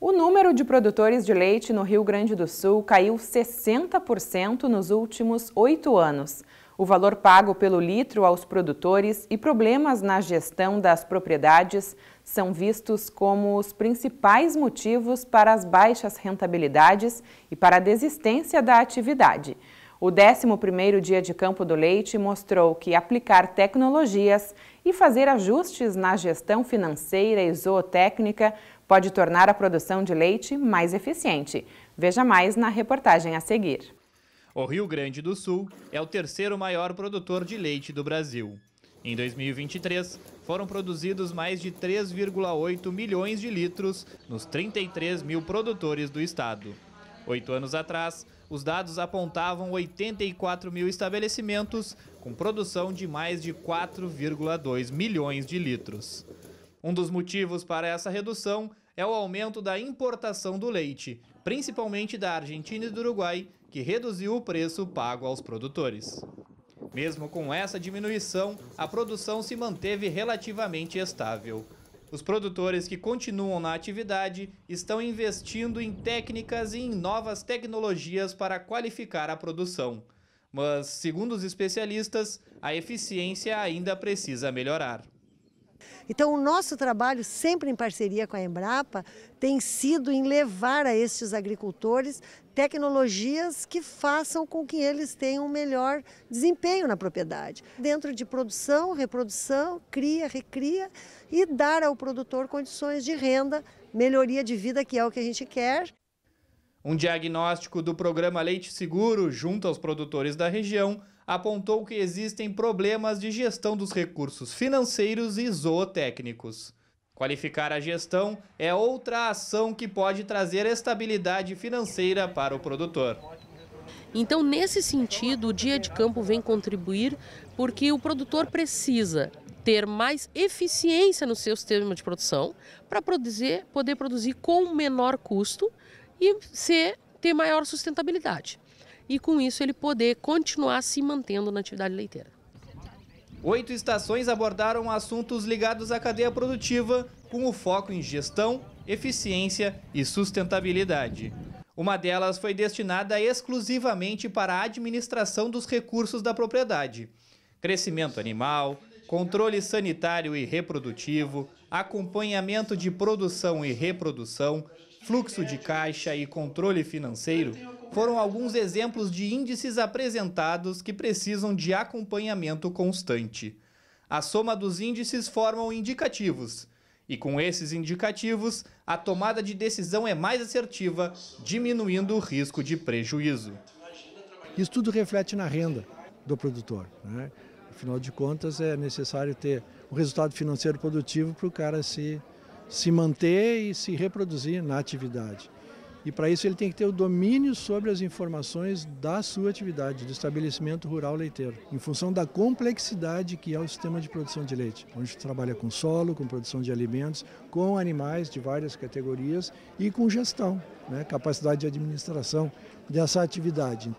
O número de produtores de leite no Rio Grande do Sul caiu 60% nos últimos oito anos. O valor pago pelo litro aos produtores e problemas na gestão das propriedades são vistos como os principais motivos para as baixas rentabilidades e para a desistência da atividade. O 11º Dia de Campo do Leite mostrou que aplicar tecnologias e fazer ajustes na gestão financeira e zootécnica pode tornar a produção de leite mais eficiente. Veja mais na reportagem a seguir. O Rio Grande do Sul é o terceiro maior produtor de leite do Brasil. Em 2023, foram produzidos mais de 3,8 milhões de litros nos 33 mil produtores do estado. Oito anos atrás, os dados apontavam 84 mil estabelecimentos com produção de mais de 4,2 milhões de litros. Um dos motivos para essa redução é o aumento da importação do leite, principalmente da Argentina e do Uruguai, que reduziu o preço pago aos produtores. Mesmo com essa diminuição, a produção se manteve relativamente estável. Os produtores que continuam na atividade estão investindo em técnicas e em novas tecnologias para qualificar a produção. Mas, segundo os especialistas, a eficiência ainda precisa melhorar. Então, o nosso trabalho, sempre em parceria com a Embrapa, tem sido em levar a estes agricultores tecnologias que façam com que eles tenham um melhor desempenho na propriedade. Dentro de produção, reprodução, cria, recria e dar ao produtor condições de renda, melhoria de vida, que é o que a gente quer. Um diagnóstico do programa Leite Seguro, junto aos produtores da região, apontou que existem problemas de gestão dos recursos financeiros e zootécnicos. Qualificar a gestão é outra ação que pode trazer estabilidade financeira para o produtor. Então, nesse sentido, o dia de campo vem contribuir porque o produtor precisa ter mais eficiência no seu sistema de produção para produzir, poder produzir com menor custo e ser, ter maior sustentabilidade e com isso ele poder continuar se mantendo na atividade leiteira. Oito estações abordaram assuntos ligados à cadeia produtiva, com o foco em gestão, eficiência e sustentabilidade. Uma delas foi destinada exclusivamente para a administração dos recursos da propriedade. Crescimento animal, controle sanitário e reprodutivo, acompanhamento de produção e reprodução, fluxo de caixa e controle financeiro foram alguns exemplos de índices apresentados que precisam de acompanhamento constante. A soma dos índices formam indicativos, e com esses indicativos, a tomada de decisão é mais assertiva, diminuindo o risco de prejuízo. Isso tudo reflete na renda do produtor. Né? Afinal de contas, é necessário ter um resultado financeiro produtivo para o cara se, se manter e se reproduzir na atividade. E para isso ele tem que ter o domínio sobre as informações da sua atividade, do estabelecimento rural leiteiro, em função da complexidade que é o sistema de produção de leite, onde trabalha com solo, com produção de alimentos, com animais de várias categorias e com gestão, né, capacidade de administração dessa atividade.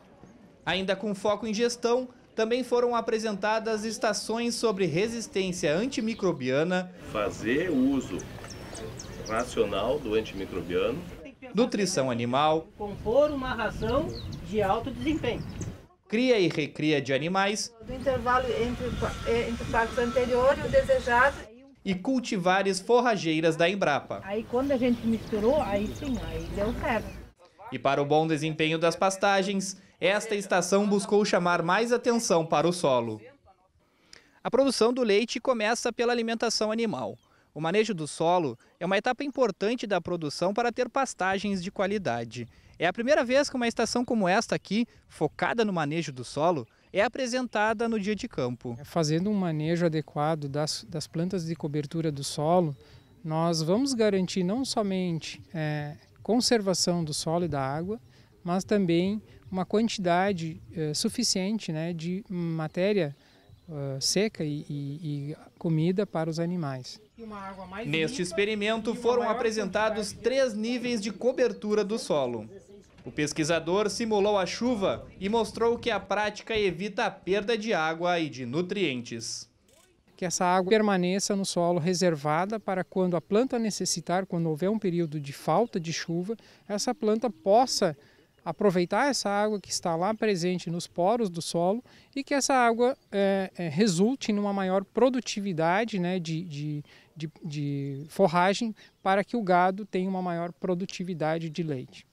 Ainda com foco em gestão, também foram apresentadas estações sobre resistência antimicrobiana. Fazer uso racional do antimicrobiano nutrição animal, compor uma ração de alto desempenho. Cria e recria de animais. Do intervalo entre, eh, entre o anterior e o desejado. E cultivares forrageiras da Embrapa. Aí quando a gente misturou, aí sim, aí deu certo. E para o bom desempenho das pastagens, esta estação buscou chamar mais atenção para o solo. A produção do leite começa pela alimentação animal. O manejo do solo é uma etapa importante da produção para ter pastagens de qualidade. É a primeira vez que uma estação como esta aqui, focada no manejo do solo, é apresentada no dia de campo. É, fazendo um manejo adequado das, das plantas de cobertura do solo, nós vamos garantir não somente é, conservação do solo e da água, mas também uma quantidade é, suficiente né, de matéria eh, seca e, e, e, comida para os animais. Neste experimento foram apresentados três níveis de cobertura do solo. O pesquisador simulou a chuva e mostrou que a prática evita a perda de água e de nutrientes. Que essa água permaneça no solo reservada para quando a planta necessitar, quando houver um período de falta de chuva, essa planta possa aproveitar essa água que está lá presente nos poros do solo e que essa água é, é, resulte numa maior produtividade né, de, de, de, de forragem para que o gado tenha uma maior produtividade de leite.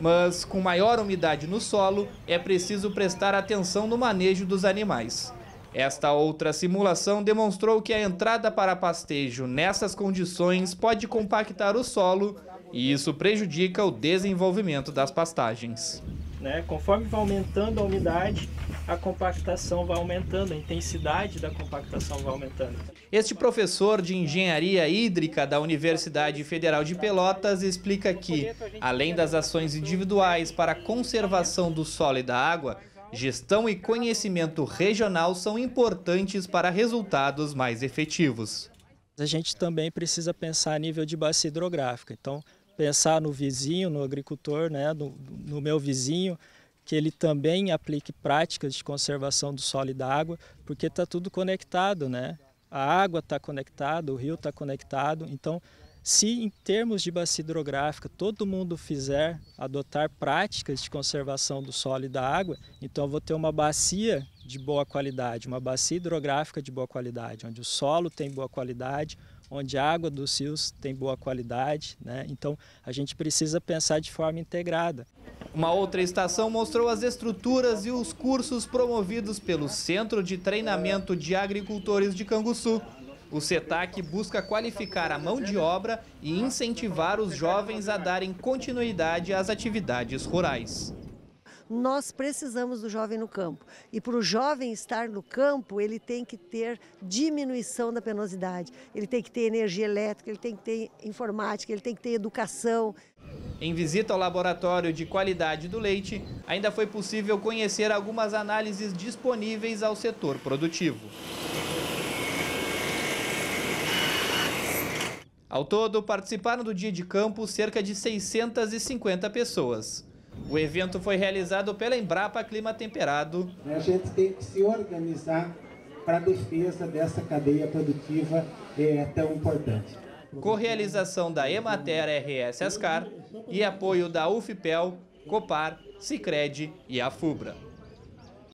Mas com maior umidade no solo, é preciso prestar atenção no manejo dos animais. Esta outra simulação demonstrou que a entrada para pastejo nessas condições pode compactar o solo e isso prejudica o desenvolvimento das pastagens. Né? Conforme vai aumentando a umidade, a compactação vai aumentando, a intensidade da compactação vai aumentando. Este professor de engenharia hídrica da Universidade Federal de Pelotas explica que, além das ações individuais para a conservação do solo e da água, gestão e conhecimento regional são importantes para resultados mais efetivos. A gente também precisa pensar a nível de bacia hidrográfica. Então, pensar no vizinho, no agricultor, né, no, no meu vizinho, que ele também aplique práticas de conservação do solo e da água, porque está tudo conectado, né? A água está conectada, o rio está conectado. Então, se em termos de bacia hidrográfica todo mundo fizer adotar práticas de conservação do solo e da água, então eu vou ter uma bacia de boa qualidade, uma bacia hidrográfica de boa qualidade, onde o solo tem boa qualidade, onde a água dos rios tem boa qualidade. Né? Então, a gente precisa pensar de forma integrada. Uma outra estação mostrou as estruturas e os cursos promovidos pelo Centro de Treinamento de Agricultores de Canguçu. O CETAC busca qualificar a mão de obra e incentivar os jovens a darem continuidade às atividades rurais nós precisamos do jovem no campo. E para o jovem estar no campo, ele tem que ter diminuição da penosidade, ele tem que ter energia elétrica, ele tem que ter informática, ele tem que ter educação. Em visita ao laboratório de qualidade do leite, ainda foi possível conhecer algumas análises disponíveis ao setor produtivo. Ao todo, participaram do dia de campo cerca de 650 pessoas. O evento foi realizado pela Embrapa Clima Temperado. A gente tem que se organizar para a defesa dessa cadeia produtiva é, tão importante. Com realização da Emater RS Ascar e apoio da UFPEL, COPAR, Sicredi e a FUBRA.